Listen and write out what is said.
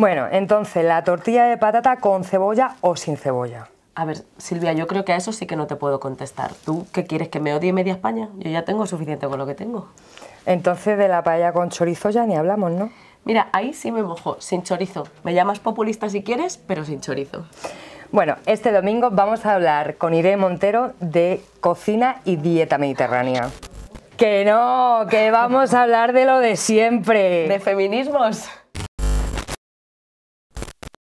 Bueno, entonces, la tortilla de patata con cebolla o sin cebolla. A ver, Silvia, yo creo que a eso sí que no te puedo contestar. ¿Tú qué quieres, que me odie media España? Yo ya tengo suficiente con lo que tengo. Entonces, de la paella con chorizo ya ni hablamos, ¿no? Mira, ahí sí me mojo, sin chorizo. Me llamas populista si quieres, pero sin chorizo. Bueno, este domingo vamos a hablar con Irene Montero de cocina y dieta mediterránea. Que no, que vamos a hablar de lo de siempre. ¿De feminismos?